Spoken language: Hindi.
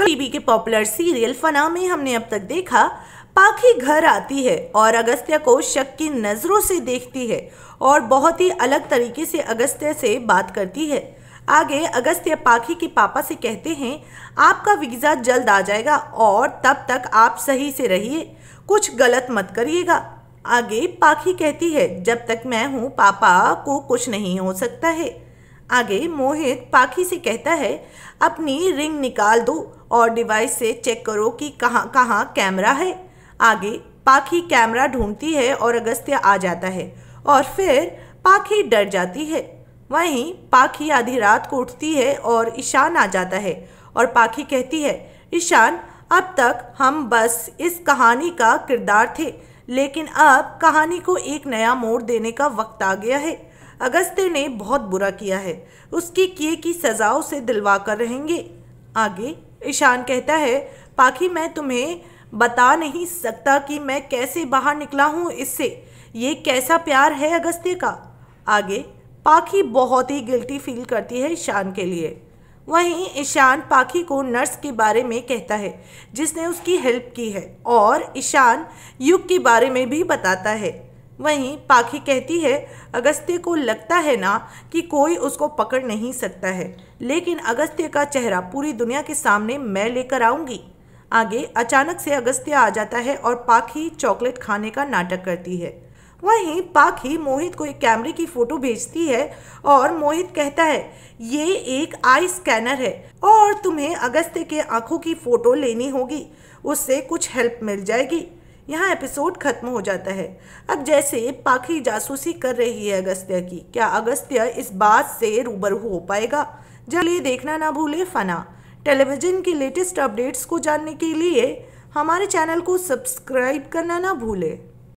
टीवी के पॉपुलर सीरियल फना में हमने अब तक देखा पाखी घर आती है और अगस्त्य को शक की नज़रों से देखती है और बहुत ही अलग तरीके से अगस्त्य से बात करती है आगे अगस्त्य पाखी के पापा से कहते हैं आपका वीज़ा जल्द आ जाएगा और तब तक आप सही से रहिए कुछ गलत मत करिएगा आगे पाखी कहती है जब तक मैं हूँ पापा को कुछ नहीं हो सकता है आगे मोहित पाखी से कहता है अपनी रिंग निकाल दो और डिवाइस से चेक करो कि कहाँ कहाँ कैमरा है आगे पाखी कैमरा ढूंढती है और अगस्त्य आ जाता है और फिर पाखी डर जाती है वहीं पाखी आधी रात को उठती है और ईशान आ जाता है और पाखी कहती है ईशान अब तक हम बस इस कहानी का किरदार थे लेकिन अब कहानी को एक नया मोड़ देने का वक्त आ गया है अगस्त्य ने बहुत बुरा किया है उसके किए की सजाओं से दिलवा कर रहेंगे आगे ईशान कहता है पाखी मैं तुम्हें बता नहीं सकता कि मैं कैसे बाहर निकला हूँ इससे ये कैसा प्यार है अगस्त्य का आगे पाखी बहुत ही गिल्टी फील करती है ईशान के लिए वहीं ईशान पाखी को नर्स के बारे में कहता है जिसने उसकी हेल्प की है और ईशान युग के बारे में भी बताता है वहीं पाखी कहती है अगस्त्य को लगता है ना कि कोई उसको पकड़ नहीं सकता है लेकिन अगस्त्य का चेहरा पूरी दुनिया के सामने मैं लेकर आऊंगी आगे अचानक से अगस्त्य आ जाता है और पाखी चॉकलेट खाने का नाटक करती है वहीं पाखी मोहित को एक कैमरे की फ़ोटो भेजती है और मोहित कहता है ये एक आई स्कैनर है और तुम्हें अगस्त्य के आंखों की फ़ोटो लेनी होगी उससे कुछ हेल्प मिल जाएगी यहाँ एपिसोड खत्म हो जाता है अब जैसे पाखी जासूसी कर रही है अगस्त्य की क्या अगस्त्य इस बात से रूबरू हो पाएगा जलिए देखना ना भूले फना टेलीविज़न की लेटेस्ट अपडेट्स को जानने के लिए हमारे चैनल को सब्सक्राइब करना ना भूलें